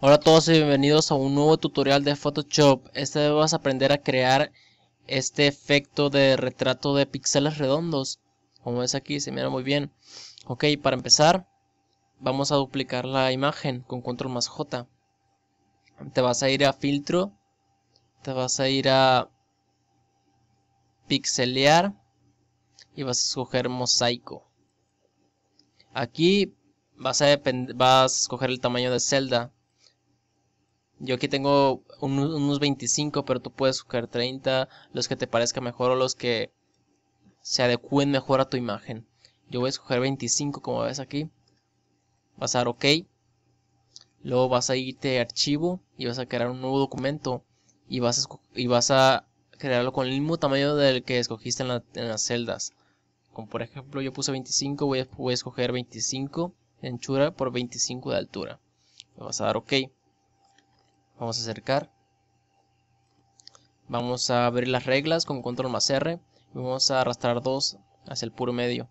Hola a todos y bienvenidos a un nuevo tutorial de Photoshop. Este vez vas a aprender a crear este efecto de retrato de píxeles redondos. Como ves aquí, se mira muy bien. Ok, para empezar, vamos a duplicar la imagen con control más J. Te vas a ir a filtro, te vas a ir a pixelear y vas a escoger mosaico. Aquí vas a, vas a escoger el tamaño de celda yo aquí tengo unos 25, pero tú puedes buscar 30, los que te parezca mejor o los que se adecúen mejor a tu imagen. Yo voy a escoger 25 como ves aquí. Vas a dar OK. Luego vas a irte a archivo y vas a crear un nuevo documento y vas a, y vas a crearlo con el mismo tamaño del que escogiste en, las celdas. Como por ejemplo yo puse 25, voy a, escoger 25 de anchura por 25 de altura. vas a dar OK. Vamos a acercar. Vamos a abrir las reglas con control más R. Y vamos a arrastrar dos hacia el puro medio.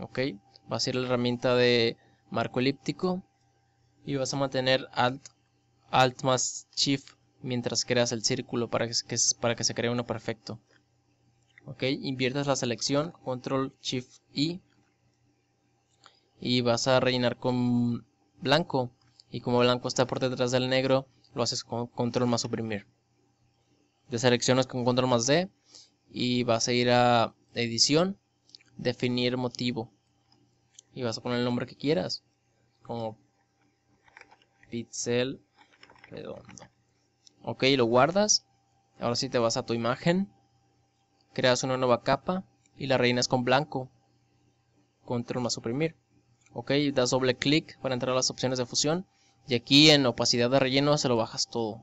Ok. Va a ser la herramienta de marco elíptico. Y vas a mantener Alt, Alt más Shift mientras creas el círculo para que, para que se cree uno perfecto. Ok. Inviertas la selección. Control Shift I. Y vas a rellenar con blanco y como blanco está por detrás del negro, lo haces con control más suprimir. Deseleccionas con control más D y vas a ir a edición, definir motivo y vas a poner el nombre que quieras, como pixel redondo. Ok, lo guardas. Ahora sí te vas a tu imagen, creas una nueva capa y la rellenas con blanco. Control más suprimir. Ok, das doble clic para entrar a las opciones de fusión y aquí en opacidad de relleno se lo bajas todo.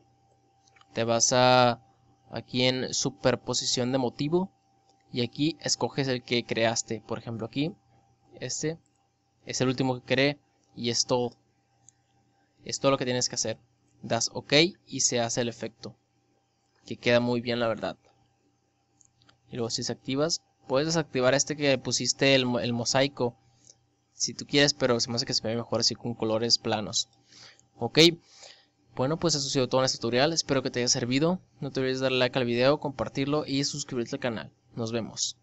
Te vas a aquí en superposición de motivo y aquí escoges el que creaste. Por ejemplo aquí, este es el último que creé y es todo. Es todo lo que tienes que hacer. Das OK y se hace el efecto. Que queda muy bien la verdad. Y luego si activas puedes desactivar este que pusiste el, el mosaico si tú quieres, pero se me hace que se ve mejor así con colores planos. Ok, bueno pues eso ha sido todo en este tutorial, espero que te haya servido, no te olvides darle like al video, compartirlo y suscribirte al canal. Nos vemos.